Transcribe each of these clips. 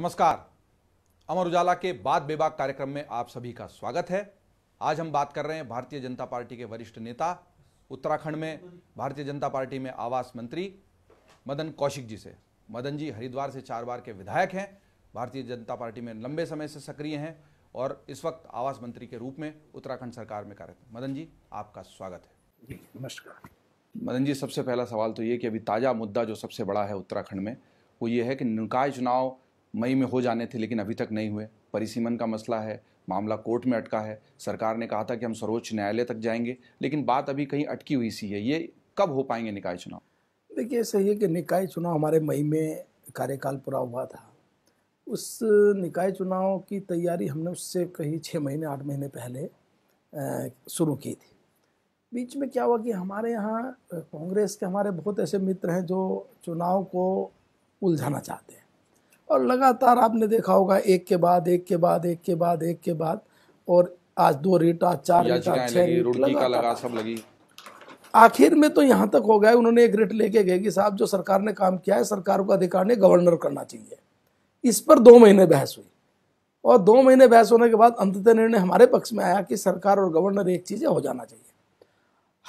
नमस्कार अमर उजाला के बाद बेबाक कार्यक्रम में आप सभी का स्वागत है आज हम बात कर रहे हैं भारतीय जनता पार्टी के वरिष्ठ नेता उत्तराखंड में भारतीय जनता पार्टी में आवास मंत्री मदन कौशिक जी से मदन जी हरिद्वार से चार बार के विधायक हैं भारतीय जनता पार्टी में लंबे समय से सक्रिय हैं और इस वक्त आवास मंत्री के रूप में उत्तराखंड सरकार में कार्यरत मदन जी आपका स्वागत है नमस्कार मदन जी सबसे पहला सवाल तो ये कि अभी ताज़ा मुद्दा जो सबसे बड़ा है उत्तराखंड में वो ये है कि निकाय चुनाव मई में हो जाने थे लेकिन अभी तक नहीं हुए परिसीमन का मसला है मामला कोर्ट में अटका है सरकार ने कहा था कि हम सर्वोच्च न्यायालय तक जाएंगे लेकिन बात अभी कहीं अटकी हुई सी है ये कब हो पाएंगे निकाय चुनाव देखिए सही है कि निकाय चुनाव हमारे मई में कार्यकाल पूरा हुआ था उस निकाय चुनाव की तैयारी हमने उससे कहीं छः महीने आठ महीने पहले शुरू की थी बीच में क्या हुआ कि हमारे यहाँ कांग्रेस के हमारे बहुत ऐसे मित्र हैं जो चुनाव को उलझाना चाहते हैं और लगातार आपने देखा होगा एक के बाद एक के बाद एक के बाद एक के बाद और आज दो रेट आज चार रेट आज छह लगा, लगा सब लगी आखिर में तो यहाँ तक हो गया उन्होंने एक रेट लेके गए कि साहब जो सरकार ने काम किया है सरकार को अधिकार ने गवर्नर करना चाहिए इस पर दो महीने बहस हुई और दो महीने बहस होने के बाद अंततः निर्णय हमारे पक्ष में आया कि सरकार और गवर्नर एक चीजें हो जाना चाहिए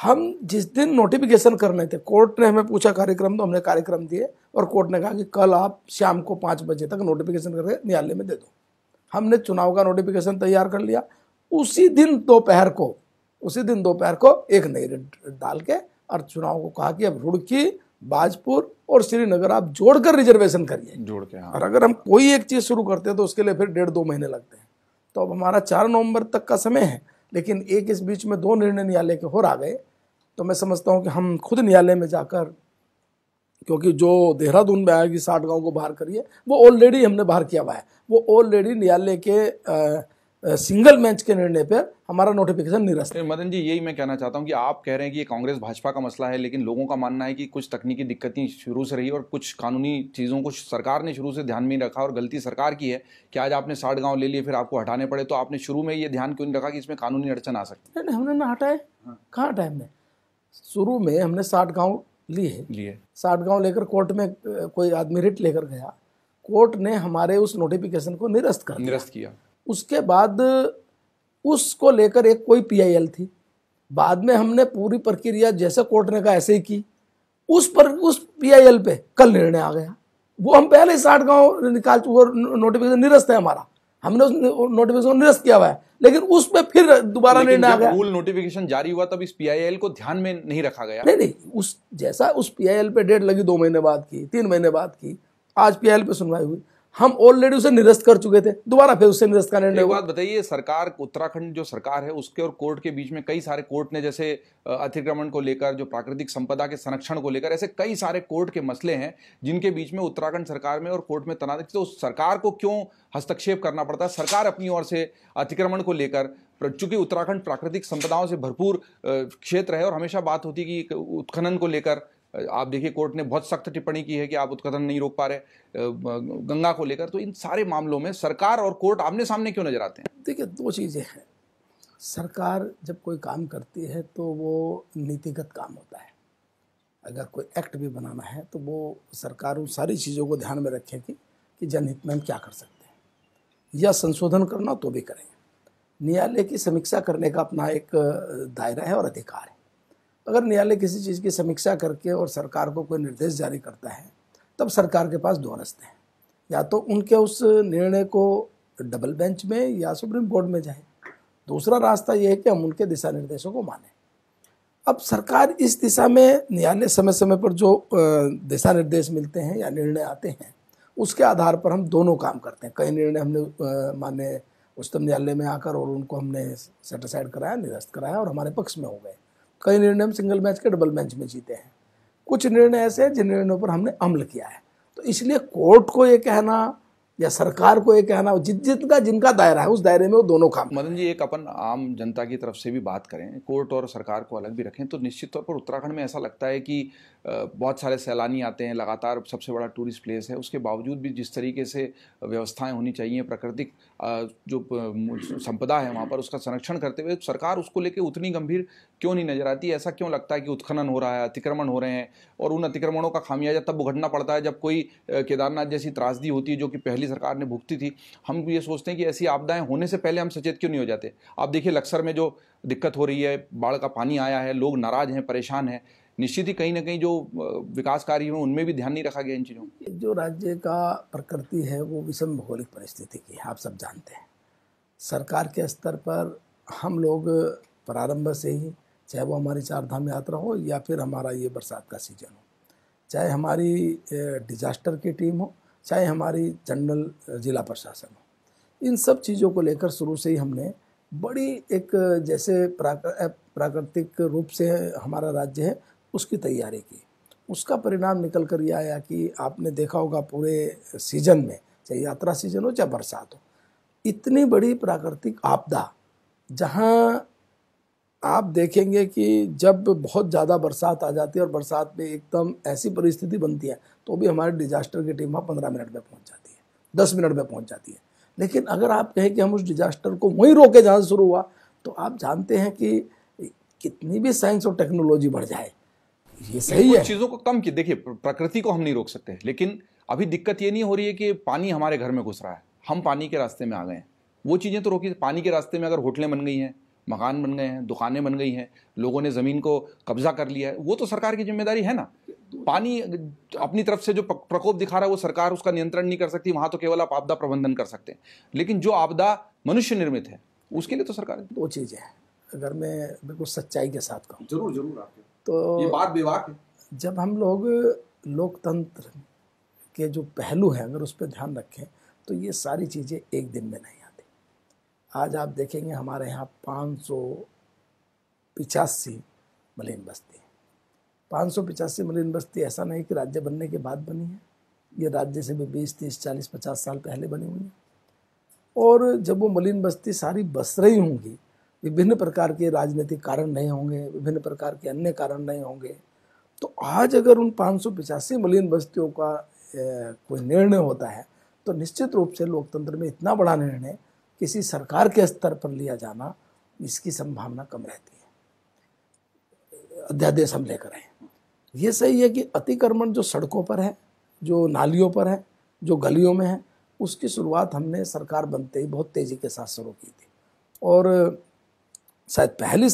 हम जिस दिन नोटिफिकेशन करने थे कोर्ट ने हमें पूछा कार्यक्रम तो हमने कार्यक्रम दिए और कोर्ट ने कहा कि कल आप शाम को पाँच बजे तक नोटिफिकेशन करके न्यायालय में दे दो हमने चुनाव का नोटिफिकेशन तैयार कर लिया उसी दिन दोपहर को उसी दिन दोपहर को एक नई रेट डाल के और चुनाव को कहा कि अब रुड़की बाजपुर और श्रीनगर आप जोड़कर रिजर्वेशन करिए जोड़ के हाँ। और अगर हम कोई एक चीज़ शुरू करते हैं तो उसके लिए फिर डेढ़ दो महीने लगते हैं तो अब हमारा चार नवंबर तक का समय है लेकिन एक इस बीच में दो निर्णय न्यायालय के और आ गए तो मैं समझता हूँ कि हम खुद न्यायालय में जाकर क्योंकि जो देहरादून में आया साठ गाँव को बाहर करिए वो ऑलरेडी हमने बाहर किया हुआ है वो ऑलरेडी न्यायालय के आ, सिंगल बेंच के निर्णय पर हमारा नोटिफिकेशन निरस्त मदन जी यही मैं कहना चाहता हूँ कि आप कह रहे हैं कि ये कांग्रेस भाजपा का मसला है लेकिन लोगों का मानना है कि कुछ तकनीकी दिक्कतें शुरू से रही और कुछ कानूनी चीज़ों को सरकार ने शुरू से ध्यान में रखा और गलती सरकार की है कि आज आपने साठ गाँव ले लिए फिर आपको हटाने पड़े तो आपने शुरू में ये ध्यान क्यों नहीं रखा कि इसमें कानूनी अड़चन आ सकती है हमने ना हटाए हाँ। कहाँ हटाए हमने शुरू में हमने साठ गांव लिए लिए साठ गांव लेकर कोर्ट में कोई आदमी रिट लेकर गया कोर्ट ने हमारे उस नोटिफिकेशन को निरस्त कर निरस्त किया उसके बाद उसको लेकर एक कोई पीआईएल थी बाद में हमने पूरी प्रक्रिया जैसे कोर्ट ने कहा ऐसे ही की उस पर उस पीआईएल पे कल निर्णय आ गया वो हम पहले ही साठ गाँव निकाल चुके नोटिफिकेशन निरस्त है हमारा हमने उस नोटिफिकेशन निरस्त किया हुआ है लेकिन उस पर फिर दोबारा निर्णय आ गया नोटिफिकेशन जारी हुआ तब इस पीआईएल को ध्यान में नहीं रखा गया नहीं नहीं उस जैसा उस पीआईएल पे डेट लगी दो महीने बाद की तीन महीने बाद की आज पीआईएल पे सुनवाई हुई हम ऑलरेडी उसे निरस्त कर चुके थे दोबारा फिर उसे निरस्त का निर्णय बात बताइए सरकार उत्तराखंड जो सरकार है उसके और कोर्ट के बीच में कई सारे कोर्ट ने जैसे अतिक्रमण को लेकर जो प्राकृतिक संपदा के संरक्षण को लेकर ऐसे कई सारे कोर्ट के मसले हैं जिनके बीच में उत्तराखंड सरकार में और कोर्ट में तनाव तो सरकार को क्यों हस्तक्षेप करना पड़ता है सरकार अपनी ओर से अतिक्रमण को लेकर चूंकि उत्तराखंड प्राकृतिक संपदाओं से भरपूर क्षेत्र है और हमेशा बात होती है कि उत्खनन को लेकर आप देखिए कोर्ट ने बहुत सख्त टिप्पणी की है कि आप उत्खनन नहीं रोक पा रहे गंगा को लेकर तो इन सारे मामलों में सरकार और कोर्ट आमने सामने क्यों नजर आते हैं देखिए दो चीज़ें हैं सरकार जब कोई काम करती है तो वो नीतिगत काम होता है अगर कोई एक्ट भी बनाना है तो वो सरकार उन सारी चीज़ों को ध्यान में रखेगी कि जनहित में हम क्या कर सकते हैं या संशोधन करना तो भी करें न्यायालय की समीक्षा करने का अपना एक दायरा है और अधिकार है अगर न्यायालय किसी चीज़ की समीक्षा करके और सरकार को कोई निर्देश जारी करता है तब सरकार के पास दो रास्ते हैं या तो उनके उस निर्णय को डबल बेंच में या सुप्रीम कोर्ट में जाए दूसरा रास्ता यह है कि हम उनके दिशा निर्देशों को माने अब सरकार इस दिशा में न्यायालय समय समय पर जो दिशा निर्देश मिलते हैं या निर्णय आते हैं उसके आधार पर हम दोनों काम करते हैं कई निर्णय हमने माने उच्चतम न्यायालय में आकर और उनको हमने सेटिसाइड कराया निरस्त कराया और हमारे पक्ष में हो गए कई निर्णय हम सिंगल मैच के डबल मैच में जीते हैं कुछ निर्णय ऐसे हैं जिन निर्णयों पर हमने अमल किया है तो इसलिए कोर्ट को ये कहना या सरकार को ये कहना जित जित का जिनका दायरा है उस दायरे में वो दोनों काम मदन जी एक अपन आम जनता की तरफ से भी बात करें कोर्ट और सरकार को अलग भी रखें तो निश्चित तौर पर उत्तराखंड में ऐसा लगता है कि बहुत सारे सैलानी आते हैं लगातार सबसे बड़ा टूरिस्ट प्लेस है उसके बावजूद भी जिस तरीके से व्यवस्थाएं होनी चाहिए प्राकृतिक जो संपदा है वहाँ पर उसका संरक्षण करते हुए सरकार उसको लेकर उतनी गंभीर क्यों नहीं नजर आती ऐसा क्यों लगता है कि उत्खनन हो रहा है अतिक्रमण हो रहे हैं और उन अतिक्रमणों का खामियाजा तब उघटना पड़ता है जब कोई केदारनाथ जैसी त्रासदी होती है जो कि पहली सरकार ने भुगती थी हम ये सोचते हैं कि ऐसी आपदाएं होने से पहले हम सचेत क्यों नहीं हो जाते आप देखिए लक्सर में जो दिक्कत हो रही है बाढ़ का पानी आया है लोग नाराज हैं परेशान हैं निश्चित ही कहीं ना कहीं जो विकास कार्य हैं उनमें भी ध्यान नहीं रखा गया इन चीज़ों जो राज्य का प्रकृति है वो विषम भौगोलिक परिस्थिति की है आप सब जानते हैं सरकार के स्तर पर हम लोग प्रारंभ से ही चाहे वो हमारी चारधाम यात्रा हो या फिर हमारा ये बरसात का सीजन हो चाहे हमारी डिजास्टर की टीम हो चाहे हमारी जनरल ज़िला प्रशासन हो इन सब चीज़ों को लेकर शुरू से ही हमने बड़ी एक जैसे प्राकृतिक रूप से हमारा राज्य है उसकी तैयारी की उसका परिणाम निकल कर यह आया कि आपने देखा होगा पूरे सीजन में चाहे यात्रा सीजन हो चाहे बरसात हो इतनी बड़ी प्राकृतिक आपदा जहाँ आप देखेंगे कि जब बहुत ज़्यादा बरसात आ जाती है और बरसात में एकदम ऐसी परिस्थिति बनती है तो भी हमारे डिजास्टर की टीम वहाँ पंद्रह मिनट में पहुँच जाती है दस मिनट में पहुँच जाती है लेकिन अगर आप कहें कि हम उस डिजास्टर को वहीं रोके जहाँ शुरू हुआ तो आप जानते हैं कि कितनी भी साइंस और टेक्नोलॉजी बढ़ जाए ये सही है चीज़ों को कम की देखिए प्रकृति को हम नहीं रोक सकते लेकिन अभी दिक्कत ये नहीं हो रही है कि पानी हमारे घर में घुस रहा है हम पानी के रास्ते में आ गए हैं वो चीज़ें तो रोकी पानी के रास्ते में अगर होटलें बन गई हैं मकान बन गए हैं दुकानें बन गई हैं लोगों ने ज़मीन को कब्ज़ा कर लिया है वो तो सरकार की जिम्मेदारी है ना पानी अपनी तरफ से जो प्रकोप दिखा रहा है वो सरकार उसका नियंत्रण नहीं कर सकती वहाँ तो केवल आप आपदा प्रबंधन कर सकते हैं लेकिन जो आपदा मनुष्य निर्मित है उसके लिए तो सरकार दो चीज़ें हैं अगर मैं बिल्कुल सच्चाई के साथ कहूँ जरूर जरूर आपके तो ये बात विवाह है जब हम लोग लोकतंत्र के जो पहलू हैं अगर उस पर ध्यान रखें तो ये सारी चीज़ें एक दिन में नहीं आज आप देखेंगे हमारे यहाँ पाँच सौ पिचासी मलिन बस्ती पाँच सौ पिचासी मलिन बस्ती ऐसा नहीं कि राज्य बनने के बाद बनी है ये राज्य से भी बीस तीस चालीस पचास साल पहले बनी हुई है और जब वो मलिन बस्ती सारी बस रही होंगी विभिन्न प्रकार के राजनीतिक कारण नहीं होंगे विभिन्न प्रकार के अन्य कारण नहीं होंगे तो आज अगर उन पाँच सौ पिचासी मलिन बस्तियों का कोई निर्णय होता है तो निश्चित रूप से लोकतंत्र में इतना बड़ा निर्णय किसी सरकार के स्तर पर लिया जाना इसकी संभावना कम रहती है अध्यादेश हम लेकर आए ये सही है कि अतिक्रमण जो सड़कों पर है जो नालियों पर है जो गलियों में है उसकी शुरुआत हमने सरकार बनते ही बहुत तेज़ी के साथ शुरू की थी और शायद पहली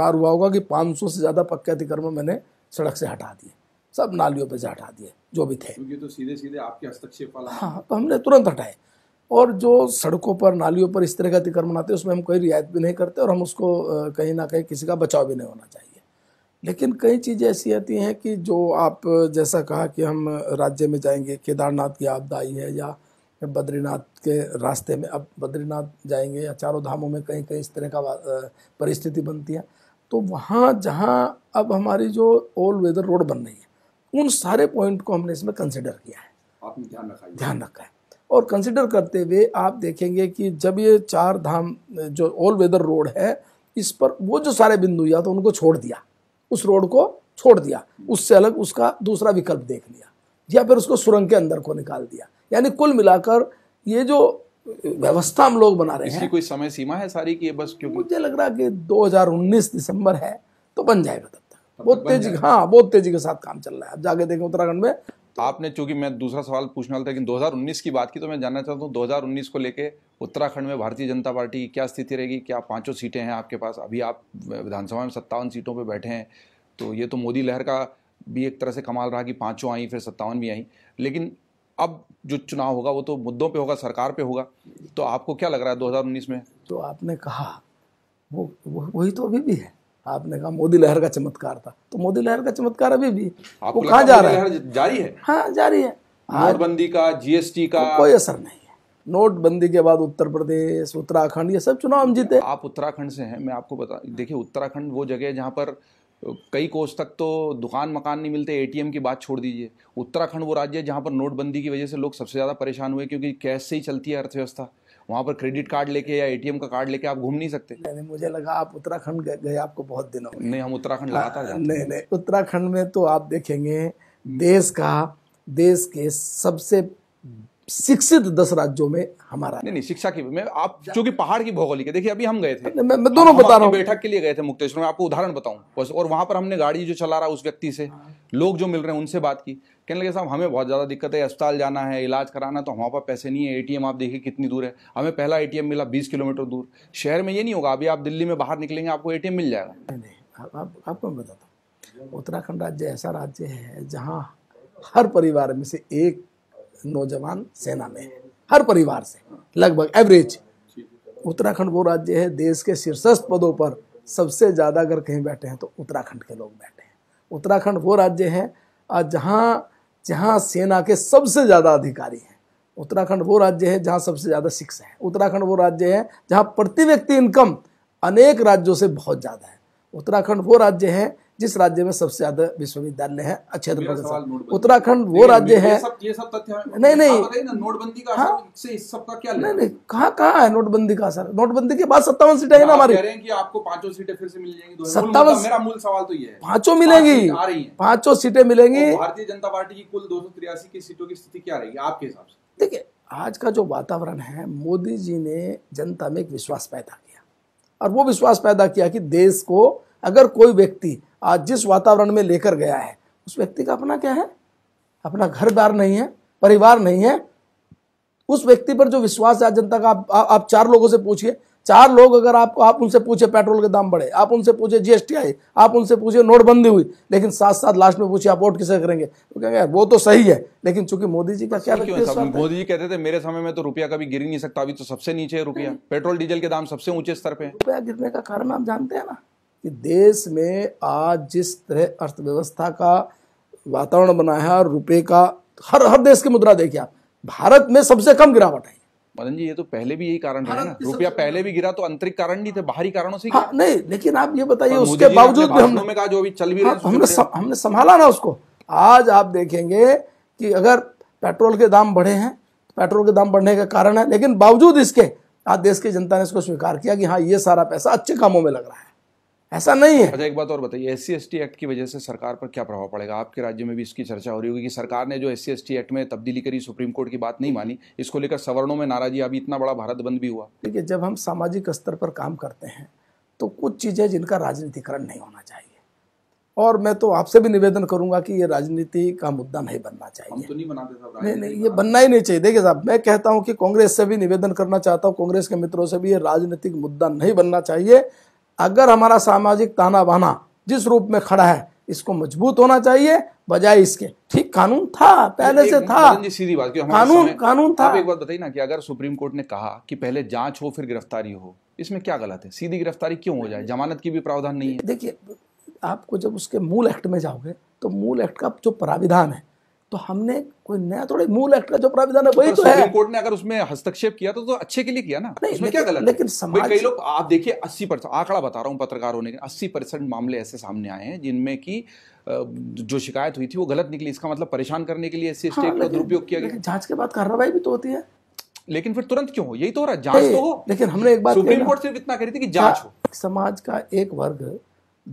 बार हुआ होगा कि 500 से ज़्यादा पक्के अतिक्रमण मैंने सड़क से हटा दिए सब नालियों पर से हटा दिए जो भी थे ये तो सीधे सीधे आपके हस्तक्षेप वाला हाँ तो हमने तुरंत हटाए और जो सड़कों पर नालियों पर इस तरह का अतिक्रमण आते हैं उसमें हम कोई रियायत भी नहीं करते और हम उसको कहीं ना कहीं किसी का बचाव भी नहीं होना चाहिए लेकिन कई चीज़ें ऐसी आती हैं कि जो आप जैसा कहा कि हम राज्य में जाएंगे केदारनाथ की आपदा आई है या बद्रीनाथ के रास्ते में अब बद्रीनाथ जाएंगे या चारों धामों में कहीं कहीं इस तरह का परिस्थिति बनती है तो वहाँ जहाँ अब हमारी जो ऑल वेदर रोड बन रही है उन सारे पॉइंट को हमने इसमें कंसिडर किया है आपने ध्यान रखा ध्यान रखा है और कंसिडर करते हुए आप देखेंगे कि जब ये चार धाम जो ऑल वेदर रोड है इस पर वो जो सारे बिंदु या तो उनको छोड़ दिया उस रोड को छोड़ दिया उससे अलग उसका दूसरा विकल्प देख लिया या फिर उसको सुरंग के अंदर को निकाल दिया यानी कुल मिलाकर ये जो व्यवस्था हम लोग बना रहे हैं कोई समय सीमा है सारी की बस क्यों मुझे लग रहा है कि 2019 दिसंबर है तो बन तो जाएगा तब तक बहुत तेजी हाँ बहुत तेजी के साथ काम चल रहा है आप जाके देखें उत्तराखंड में तो आपने चूंकि मैं दूसरा सवाल पूछने वाला था लेकिन 2019 की बात की तो मैं जानना चाहता हूँ 2019 को लेके उत्तराखंड में भारतीय जनता पार्टी की क्या स्थिति रहेगी क्या पांचों सीटें हैं आपके पास अभी आप विधानसभा में सत्तावन सीटों पर बैठे हैं तो ये तो मोदी लहर का भी एक तरह से कमाल रहा कि पाँचों आई फिर सत्तावन भी आई लेकिन अब जो चुनाव होगा वो तो मुद्दों पे होगा सरकार पे होगा तो आपको क्या लग रहा है 2019 में तो आपने कहा वो वही तो अभी भी है आपने कहा मोदी लहर का चमत्कार था तो मोदी लहर का चमत्कार अभी भी वो कहा जा रहा है जारी है हाँ जारी है नोटबंदी का जीएसटी का तो कोई असर नहीं है नोटबंदी के बाद उत्तर प्रदेश उत्तराखंड ये सब चुनाव हम जीते आप उत्तराखंड से हैं मैं आपको बता देखिए उत्तराखंड वो जगह है जहाँ पर कई कोस तक तो दुकान मकान नहीं मिलते एटीएम की बात छोड़ दीजिए उत्तराखंड वो राज्य है जहाँ पर नोटबंदी की वजह से लोग सबसे ज़्यादा परेशान हुए क्योंकि कैश से ही चलती है अर्थव्यवस्था वहाँ पर क्रेडिट कार्ड लेके या एटीएम का कार्ड लेके आप घूम नहीं सकते नहीं, नहीं मुझे लगा आप उत्तराखंड गए, आपको बहुत दिन हो नहीं हम उत्तराखंड हाँ, लगातार नहीं, नहीं उत्तराखंड में तो आप देखेंगे हम्म। देश का देश के सबसे शिक्षित दस राज्यों में हमारा नहीं नहीं शिक्षा की मैं आप चूंकि पहाड़ की भौगोलिक है देखिए अभी हम गए थे मैं, मैं दोनों बता रहा हूँ बैठक के लिए गए थे मुक्तेश्वर में आपको उदाहरण बताऊं और वहां पर हमने गाड़ी जो चला रहा उस व्यक्ति से हाँ। लोग जो मिल रहे हैं उनसे बात की कहने लगे साहब हमें बहुत ज़्यादा दिक्कत है अस्पताल जाना है इलाज कराना तो हमारे पास पैसे नहीं है ए आप देखिए कितनी दूर है हमें पहला ए मिला बीस किलोमीटर दूर शहर में ये नहीं होगा अभी आप दिल्ली में बाहर निकलेंगे आपको ए मिल जाएगा नहीं आपको बताता हूँ उत्तराखंड राज्य ऐसा राज्य है जहाँ हर परिवार में से एक नौजवान सेना में है हर परिवार से लगभग एवरेज उत्तराखंड वो राज्य है देश के शीर्षस्थ पदों पर सबसे ज़्यादा अगर कहीं बैठे हैं तो उत्तराखंड के लोग बैठे हैं उत्तराखंड वो राज्य है जहाँ जहाँ सेना के सबसे ज़्यादा अधिकारी हैं उत्तराखंड वो राज्य है जहाँ सबसे ज़्यादा सिक्स है उत्तराखंड वो राज्य है जहाँ प्रति व्यक्ति इनकम अनेक राज्यों से बहुत ज़्यादा है उत्तराखंड वो राज्य है जिस राज्य में सबसे ज्यादा विश्वविद्यालय है अक्षेत्र उत्तराखंड वो राज्य है नहीं नहीं नोटबंदी का हाँ। क्या नहीं नहीं कहाँ कहाँ है नोटबंदी का असर नोटबंदी के बाद सत्तावन सीटें है ना हमारे आपको पांचों सीटें फिर से मिल जाएंगी सत्तावन मेरा मूल सवाल तो ये है पांचों मिलेंगी पांचों सीटें मिलेंगी भारतीय जनता पार्टी की कुल दो की सीटों की स्थिति क्या रहेगी आपके हिसाब से देखिए आज का जो वातावरण है मोदी जी ने जनता में एक विश्वास पैदा किया और वो विश्वास पैदा किया कि देश को अगर कोई व्यक्ति आज जिस वातावरण में लेकर गया है उस व्यक्ति का अपना क्या है अपना घर बार नहीं है परिवार नहीं है उस व्यक्ति पर जो विश्वास है जनता का आप, आ, आप चार लोगों से पूछिए चार लोग अगर आप आप उनसे पूछे पेट्रोल के दाम बढ़े आप उनसे पूछे जीएसटी आई आप उनसे पूछे नोटबंदी हुई लेकिन साथ साथ लास्ट में पूछिए आप वोट किसे करेंगे तो क्या वो तो सही है लेकिन चूंकि मोदी जी का क्या मोदी जी कहते थे मेरे समय में तो रुपया कभी गिर नहीं सकता अभी तो सबसे नीचे है रुपया पेट्रोल डीजल के दाम सबसे ऊंचे स्तर पे रुपया गिरने का कारण आप जानते हैं ना कि देश में आज जिस तरह अर्थव्यवस्था का वातावरण बना है और रुपए का हर हर देश की मुद्रा देखिए आप भारत में सबसे कम गिरावट आई मदन जी ये तो पहले भी यही कारण है ना रुपया पहले भी गिरा तो आंतरिक कारण नहीं थे बाहरी कारणों से हाँ, नहीं लेकिन आप ये बताइए उसके बावजूद भी हमने कहा जो अभी चल भी हाँ, हमने सम, हमने संभाला ना उसको आज आप देखेंगे कि अगर पेट्रोल के दाम बढ़े हैं तो पेट्रोल के दाम बढ़ने का कारण है लेकिन बावजूद इसके आज देश की जनता ने इसको स्वीकार किया कि हाँ ये सारा पैसा अच्छे कामों में लग रहा है ऐसा नहीं है अच्छा एक बात और बताइए एस सी एक्ट की वजह से सरकार पर क्या प्रभाव पड़ेगा आपके राज्य में भी इसकी चर्चा हो रही होगी कि सरकार ने जो एस सी एक्ट में तब्दीली करी सुप्रीम कोर्ट की बात नहीं मानी इसको लेकर सवर्णों में नाराजी अभी इतना बड़ा भारत बंद भी हुआ है जब हम सामाजिक स्तर पर काम करते हैं तो कुछ चीज़ें जिनका राजनीतिकरण नहीं होना चाहिए और मैं तो आपसे भी निवेदन करूंगा कि ये राजनीति का मुद्दा नहीं बनना चाहिए हम तो नहीं बनाते साहब नहीं नहीं ये बनना ही नहीं चाहिए देखिए साहब मैं कहता हूं कि कांग्रेस से भी निवेदन करना चाहता हूं कांग्रेस के मित्रों से भी ये राजनीतिक मुद्दा नहीं बनना चाहिए अगर हमारा सामाजिक ताना बाना जिस रूप में खड़ा है इसको मजबूत होना चाहिए बजाय इसके ठीक कानून था पहले से था सीधी बात कानून कानून था एक बात बताइए ना कि अगर सुप्रीम कोर्ट ने कहा कि पहले जांच हो फिर गिरफ्तारी हो इसमें क्या गलत है सीधी गिरफ्तारी क्यों हो जाए जमानत की भी प्रावधान नहीं है देखिए आपको जब उसके मूल एक्ट में जाओगे तो मूल एक्ट का जो प्राविधान है तो हमने कोई नया थोड़े मूल एक्ट का जो प्राविधान है वही तो, है कोर्ट ने अगर उसमें हस्तक्षेप किया तो, तो अच्छे के लिए किया ना नहीं, उसमें क्या गलत है लेकिन समाज कई लोग आप देखिए 80 परसेंट आंकड़ा बता रहा हूँ पत्रकार होने के 80 परसेंट मामले ऐसे सामने आए हैं जिनमें की जो शिकायत हुई थी वो गलत निकली इसका मतलब परेशान करने के लिए ऐसे हाँ, स्टेट का दुरुपयोग किया गया जांच के बाद कार्रवाई भी तो होती है लेकिन फिर तुरंत क्यों हो यही तो हो रहा है जांच तो हो लेकिन हमने एक बात सुप्रीम कोर्ट सिर्फ इतना कह रही थी कि जांच हो हाँ, समाज का एक वर्ग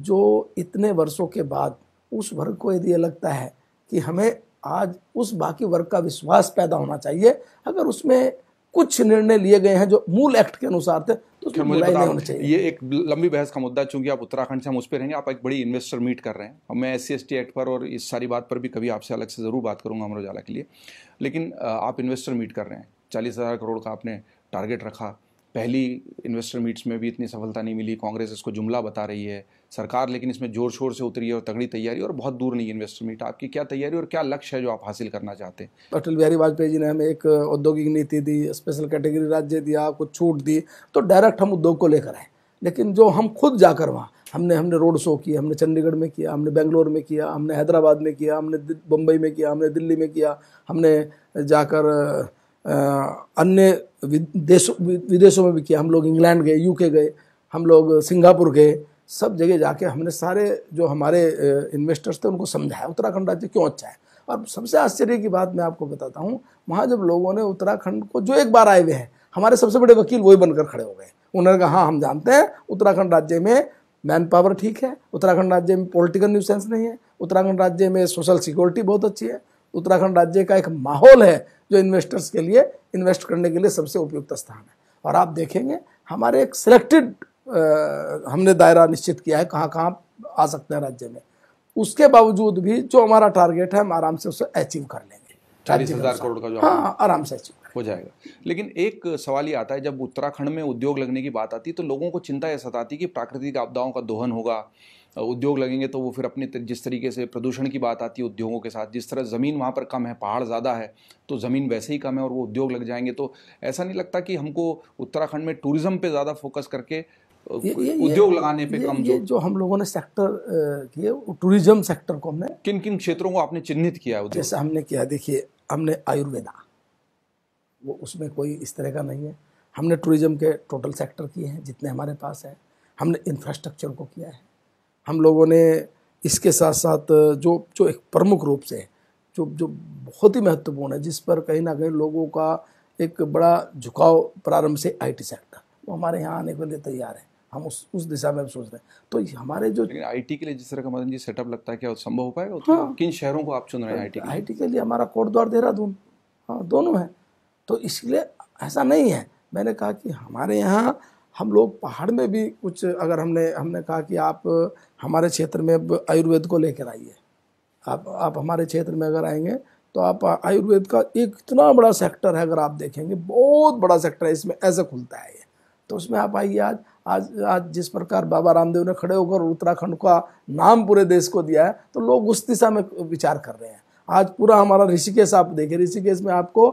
जो इतने वर्षों के बाद उस वर्ग को यदि लगता है कि हमें आज उस बाकी वर्ग का विश्वास पैदा होना चाहिए अगर उसमें कुछ निर्णय लिए गए हैं जो मूल एक्ट के अनुसार थे तो उसमें मुझे नहीं होना चाहिए ये एक लंबी बहस का मुद्दा चूंकि आप उत्तराखंड से हम उस पर रहेंगे आप एक बड़ी इन्वेस्टर मीट कर रहे हैं और मैं एस सी एक्ट पर और इस सारी बात पर भी कभी आपसे अलग से ज़रूर बात करूंगा अमर उजाला के लिए लेकिन आप इन्वेस्टर मीट कर रहे हैं चालीस हज़ार करोड़ का आपने टारगेट रखा पहली इन्वेस्टर मीट्स में भी इतनी सफलता नहीं मिली कांग्रेस इसको जुमला बता रही है सरकार लेकिन इसमें जोर शोर से उतरी है और तगड़ी तैयारी और बहुत दूर नहीं इन्वेस्टर मीट आपकी क्या तैयारी और क्या लक्ष्य है जो आप हासिल करना चाहते हैं अटल बिहारी वाजपेयी जी ने हमें एक औद्योगिक नीति दी स्पेशल कैटेगरी राज्य दिया कुछ छूट दी तो डायरेक्ट हम उद्योग को लेकर आए लेकिन जो हम खुद जाकर वहाँ हमने हमने रोड शो किया हमने चंडीगढ़ में किया हमने बेंगलोर में किया हमने हैदराबाद में किया हमने बम्बई में किया हमने दिल्ली में किया हमने जाकर अन्य देशों विदेशों में भी किया हम लोग इंग्लैंड गए यूके गए हम लोग सिंगापुर गए सब जगह जाके हमने सारे जो हमारे इन्वेस्टर्स थे उनको समझाया उत्तराखंड राज्य क्यों अच्छा है और सबसे आश्चर्य की बात मैं आपको बताता हूँ वहाँ जब लोगों ने उत्तराखंड को जो एक बार आए हुए हैं हमारे सबसे बड़े वकील वही बनकर खड़े हो गए उन्होंने कहा हाँ हम जानते हैं उत्तराखंड राज्य में मैन पावर ठीक है उत्तराखंड राज्य में पॉलिटिकल न्यूसेंस नहीं है उत्तराखंड राज्य में सोशल सिक्योरिटी बहुत अच्छी है उत्तराखंड राज्य का एक माहौल है जो इन्वेस्टर्स के लिए इन्वेस्ट करने के लिए सबसे उपयुक्त स्थान है और आप देखेंगे हमारे एक सिलेक्टेड हमने दायरा निश्चित किया है कहाँ कहाँ आ सकते हैं राज्य में उसके बावजूद भी जो हमारा टारगेट है हम आराम से उसे अचीव कर लेंगे चालीस हजार करोड़ का जो हाँ आराम से अचीव हो जाएगा लेकिन एक सवाल ये आता है जब उत्तराखंड में उद्योग लगने की बात आती है तो लोगों को चिंता यह सताती है कि प्राकृतिक आपदाओं का दोहन होगा उद्योग लगेंगे तो वो फिर अपने जिस तरीके से प्रदूषण की बात आती है उद्योगों के साथ जिस तरह ज़मीन वहाँ पर कम है पहाड़ ज़्यादा है तो ज़मीन वैसे ही कम है और वो उद्योग लग जाएंगे तो ऐसा नहीं लगता कि हमको उत्तराखंड में टूरिज़्म पे ज़्यादा फोकस करके उद्योग लगाने पे कम जो जो हम लोगों ने सेक्टर किए टूरिज्म सेक्टर को हमने किन किन क्षेत्रों को आपने चिन्हित किया है जैसे हमने किया देखिए हमने आयुर्वेदा वो उसमें कोई इस तरह का नहीं है हमने टूरिज्म के टोटल सेक्टर किए हैं जितने हमारे पास हैं हमने इंफ्रास्ट्रक्चर को किया है हम लोगों ने इसके साथ साथ जो जो एक प्रमुख रूप से जो जो बहुत ही महत्वपूर्ण है जिस पर कहीं ना कहीं लोगों का एक बड़ा झुकाव प्रारंभ से आईटी सेक्टर वो हमारे यहाँ आने के लिए तैयार है हम उस उस दिशा में सोच रहे हैं तो हमारे जो आईटी के लिए जिस तरह का मदन जी सेटअप लगता है क्या संभव हो पाएगा तो हाँ, किन शहरों को आप चुन रहे हैं आईटी आईटी के लिए हमारा कोटद्वार देहरादून हाँ दोनों है तो इसलिए ऐसा नहीं है मैंने कहा कि हमारे यहाँ हम लोग पहाड़ में भी कुछ अगर हमने हमने कहा कि आप हमारे क्षेत्र में अब आयुर्वेद को लेकर आइए आप आप हमारे क्षेत्र में अगर आएंगे तो आप आयुर्वेद का एक इतना बड़ा सेक्टर है अगर आप देखेंगे बहुत बड़ा सेक्टर है इसमें ऐसा खुलता है ये तो उसमें आप आइए आज आज आज जिस प्रकार बाबा रामदेव ने खड़े होकर उत्तराखंड का नाम पूरे देश को दिया है तो लोग उस दिशा में विचार कर रहे हैं आज पूरा हमारा ऋषिकेश आप देखें ऋषिकेश में आपको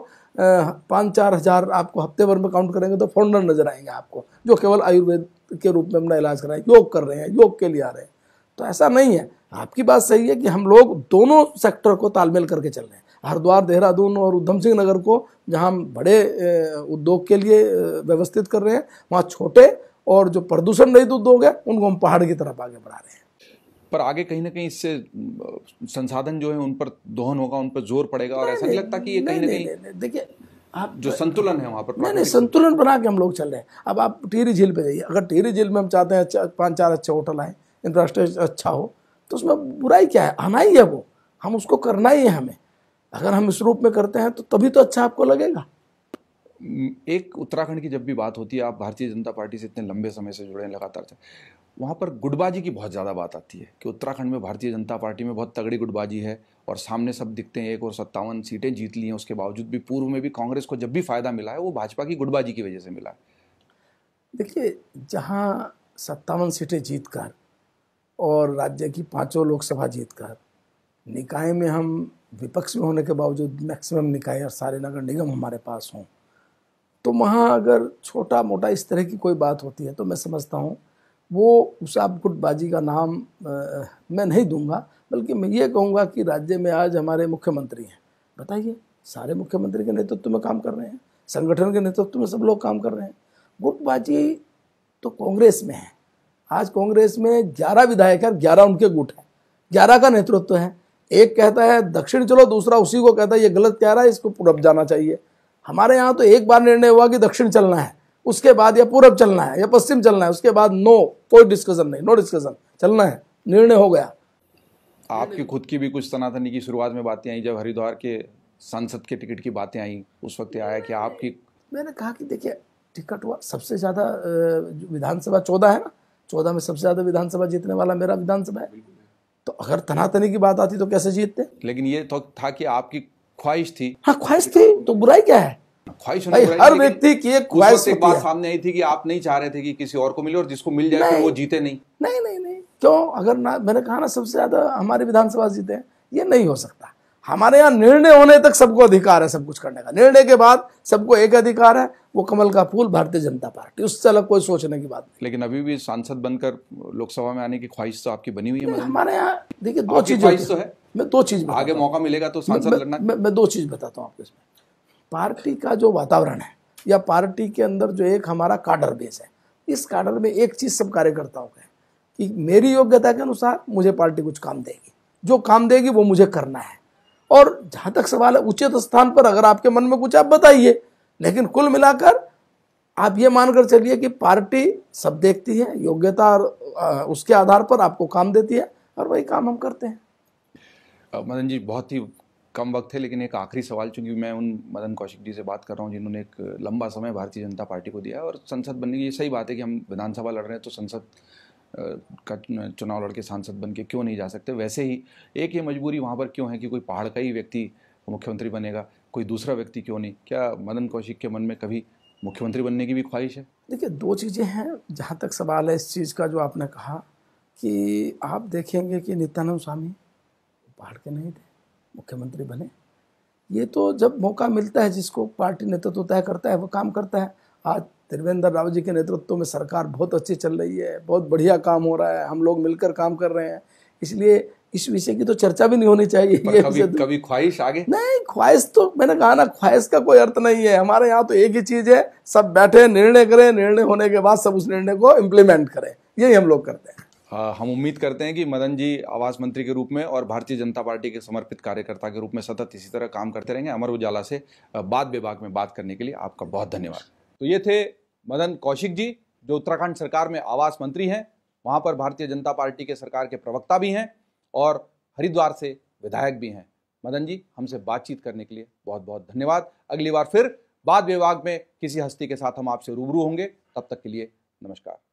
पाँच चार हज़ार आपको हफ्ते भर में काउंट करेंगे तो फाउंडर नजर आएंगे आपको जो केवल आयुर्वेद के रूप में अपना इलाज कर रहे हैं योग कर रहे हैं योग के लिए आ रहे हैं तो ऐसा नहीं है आपकी बात सही है कि हम लोग दोनों सेक्टर को तालमेल करके चल रहे हैं हरिद्वार देहरादून और उधम सिंह नगर को जहाँ हम बड़े उद्योग के लिए व्यवस्थित कर रहे हैं वहाँ छोटे और जो प्रदूषण रहित उद्योग है उनको हम पहाड़ की तरफ आगे बढ़ा रहे हैं पर आगे कहीं ना कहीं इससे संसाधन जो है उन पर दोहन होगा उन पर जोर पड़ेगा और ऐसा नहीं लगता कि ये कहीं ना कहीं देखिए आप जो संतुलन है वहाँ पर नहीं नहीं संतुलन बना के हम लोग चल रहे हैं अब आप टिहरी झील पे जाइए अगर टिहरी झील में हम चाहते हैं अच्छा पाँच चार अच्छे होटल आए इंफ्रास्ट्रक्चर अच्छा हो तो उसमें बुराई क्या है आना ही है वो हम उसको करना ही है हमें अगर हम इस रूप में करते हैं तो तभी तो अच्छा आपको लगेगा एक उत्तराखंड की जब भी बात होती है आप भारतीय जनता पार्टी से इतने लंबे समय से जुड़े हैं लगातार वहाँ पर गुटबाजी की बहुत ज़्यादा बात आती है कि उत्तराखंड में भारतीय जनता पार्टी में बहुत तगड़ी गुटबाजी है और सामने सब दिखते हैं एक और सत्तावन सीटें जीत ली हैं उसके बावजूद भी पूर्व में भी कांग्रेस को जब भी फ़ायदा मिला है वो भाजपा की गुटबाजी की वजह से मिला है देखिए जहाँ सत्तावन सीटें जीत कर और राज्य की पाँचों लोकसभा जीत कर निकाय में हम विपक्ष में होने के बावजूद मैक्सिमम निकाय और सारे नगर निगम हमारे पास हों तो वहाँ अगर छोटा मोटा इस तरह की कोई बात होती है तो मैं समझता हूँ वो उस आप गुटबाजी का नाम आ, मैं नहीं दूंगा बल्कि मैं ये कहूँगा कि राज्य में आज हमारे मुख्यमंत्री हैं बताइए सारे मुख्यमंत्री के नेतृत्व में काम कर रहे हैं संगठन के नेतृत्व में सब लोग काम कर रहे हैं गुटबाजी तो कांग्रेस में है आज कांग्रेस में ग्यारह विधायक हैं ग्यारह उनके गुट हैं ग्यारह का नेतृत्व है एक कहता है दक्षिण चलो दूसरा उसी को कहता है ये गलत कह रहा है इसको पूरब जाना चाहिए हमारे यहाँ तो एक बार निर्णय हुआ कि दक्षिण चलना है उसके बाद या पूरब चलना है या पश्चिम चलना है उसके बाद नो कोई डिस्कशन नहीं नो डिस्कशन चलना है निर्णय हो गया आपकी खुद की भी कुछ सनातनी की शुरुआत में बातें आई जब हरिद्वार के संसद के टिकट की बातें आई उस वक्त आया कि आपकी मैंने कहा कि देखिए टिकट हुआ सबसे ज़्यादा विधानसभा चौदह है ना चौदह में सबसे ज़्यादा विधानसभा जीतने वाला मेरा विधानसभा है तो अगर तनातनी की बात आती तो कैसे जीतते लेकिन ये तो था कि आपकी ख्वाहिश थी हाँ ख्वाहिश थी तो बुराई क्या है ख्वाहिश हर व्यक्ति की एक ख्वाहिश एक बात सामने आई थी कि आप नहीं चाह रहे थे कि किसी और को मिले और जिसको मिल जाए तो वो जीते नहीं नहीं नहीं नहीं क्यों अगर ना मैंने कहा ना सबसे ज्यादा हमारे विधानसभा जीते हैं ये नहीं हो सकता हमारे यहाँ निर्णय होने तक सबको अधिकार है सब कुछ करने का निर्णय के बाद सबको एक अधिकार है वो कमल का फूल भारतीय जनता पार्टी उससे अलग कोई सोचने की बात नहीं लेकिन अभी भी सांसद बनकर लोकसभा में आने की ख्वाहिश तो आपकी बनी हुई है हमारे यहाँ देखिए दो चीज तो है मैं दो चीज आगे मौका मिलेगा तो सांसद मैं, लड़ना मैं, मैं दो चीज बताता हूँ आपको इसमें पार्टी का जो वातावरण है या पार्टी के अंदर जो एक हमारा काडर बेस है इस काडर में एक चीज सब कार्यकर्ताओं का है कि मेरी योग्यता के अनुसार मुझे पार्टी कुछ काम देगी जो काम देगी वो मुझे करना है और जहां तक सवाल है उचित स्थान पर अगर आपके मन में कुछ आप बताइए लेकिन कुल मिलाकर आप ये मानकर चलिए कि पार्टी सब देखती है योग्यता और उसके आधार पर आपको काम देती है और वही काम हम करते हैं मदन जी बहुत ही कम वक्त है लेकिन एक आखिरी सवाल चूंकि मैं उन मदन कौशिक जी से बात कर रहा हूँ जिन्होंने एक लंबा समय भारतीय जनता पार्टी को दिया और संसद बनने की ये सही बात है कि हम विधानसभा लड़ रहे हैं तो संसद का चुनाव लड़के सांसद बन के क्यों नहीं जा सकते वैसे ही एक ये मजबूरी वहाँ पर क्यों है कि कोई पहाड़ का ही व्यक्ति मुख्यमंत्री बनेगा कोई दूसरा व्यक्ति क्यों नहीं क्या मदन कौशिक के मन में कभी मुख्यमंत्री बनने की भी ख्वाहिश है देखिए दो चीज़ें हैं जहाँ तक सवाल है इस चीज़ का जो आपने कहा कि आप देखेंगे कि नित्यानंद स्वामी पहाड़ के नहीं थे मुख्यमंत्री बने ये तो जब मौका मिलता है जिसको पार्टी नेतृत्व तय करता है वो काम करता है आज त्रिवेंद्र राव जी के नेतृत्व में सरकार बहुत अच्छी चल रही है बहुत बढ़िया काम हो रहा है हम लोग मिलकर काम कर रहे हैं इसलिए इस विषय की तो चर्चा भी नहीं होनी चाहिए ये कभी कभी ख्वाहिश आगे नहीं ख्वाहिश तो मैंने कहा ना ख्वाहिश का कोई अर्थ नहीं है हमारे यहाँ तो एक ही चीज है सब बैठे निर्णय करें निर्णय होने के बाद सब उस निर्णय को इम्प्लीमेंट करें यही हम लोग करते हैं हम उम्मीद करते हैं कि मदन जी आवास मंत्री के रूप में और भारतीय जनता पार्टी के समर्पित कार्यकर्ता के रूप में सतत इसी तरह काम करते रहेंगे अमर उजाला से बाद विभाग में बात करने के लिए आपका बहुत धन्यवाद तो ये थे मदन कौशिक जी जो उत्तराखंड सरकार में आवास मंत्री हैं वहाँ पर भारतीय जनता पार्टी के सरकार के प्रवक्ता भी हैं और हरिद्वार से विधायक भी हैं मदन जी हमसे बातचीत करने के लिए बहुत बहुत धन्यवाद अगली बार फिर बाद विभाग में किसी हस्ती के साथ हम आपसे रूबरू होंगे तब तक के लिए नमस्कार